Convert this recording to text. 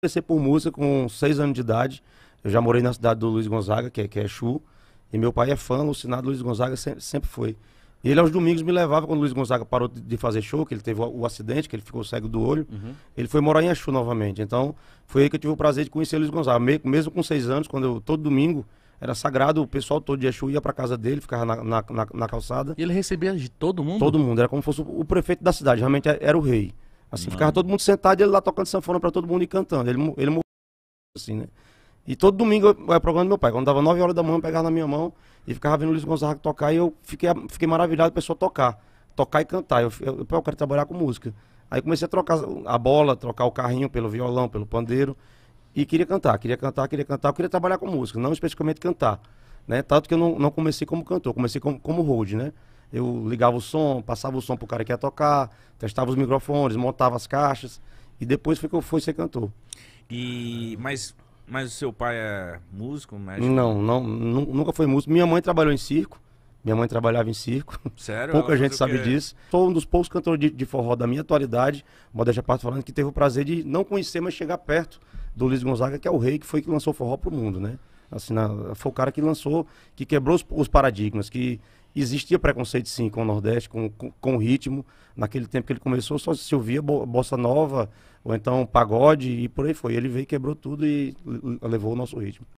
comecei por música com seis anos de idade. Eu já morei na cidade do Luiz Gonzaga, que é, que é E meu pai é fã, alucinado Luiz Gonzaga, sempre, sempre foi. E ele aos domingos me levava quando o Luiz Gonzaga parou de fazer show, que ele teve o, o acidente, que ele ficou cego do olho. Uhum. Ele foi morar em Exu novamente. Então, foi aí que eu tive o prazer de conhecer o Luiz Gonzaga. Me, mesmo com seis anos, quando eu, todo domingo, era sagrado, o pessoal todo de Exu ia pra casa dele, ficava na, na, na, na calçada. E ele recebia de todo mundo? Todo mundo, era como se fosse o prefeito da cidade, realmente é, era o rei. Assim, ficava todo mundo sentado e ele lá tocando sanfona pra todo mundo e cantando. Ele, ele morreu, assim, né? E todo domingo eu ia programa do meu pai. Quando dava 9 horas da manhã, eu pegava na minha mão e ficava vendo o Luiz Gonzaga tocar. E eu fiquei, fiquei maravilhado, a pessoa tocar. Tocar e cantar. Eu, eu, eu quero trabalhar com música. Aí comecei a trocar a bola, trocar o carrinho pelo violão, pelo pandeiro. E queria cantar, queria cantar, queria cantar. Eu queria trabalhar com música, não especificamente cantar. Né? Tanto que eu não, não comecei como cantor, comecei como, como road né? Eu ligava o som, passava o som pro cara que ia tocar, testava os microfones, montava as caixas. E depois foi que eu fui ser cantor. E mas mas o seu pai é músico, Não, não, nunca foi músico. Minha mãe trabalhou em circo. Minha mãe trabalhava em circo. Sério? Pouca gente sabe disso. Sou um dos poucos cantores de, de forró da minha atualidade, Modéstia Parte falando, que teve o prazer de não conhecer, mas chegar perto do Luiz Gonzaga, que é o rei que foi que lançou forró pro mundo, né? Assim, na, foi o cara que lançou, que quebrou os, os paradigmas, que Existia preconceito sim com o Nordeste, com, com, com o ritmo. Naquele tempo que ele começou, só se ouvia bo bossa nova, ou então pagode, e por aí foi. Ele veio, quebrou tudo e levou o nosso ritmo.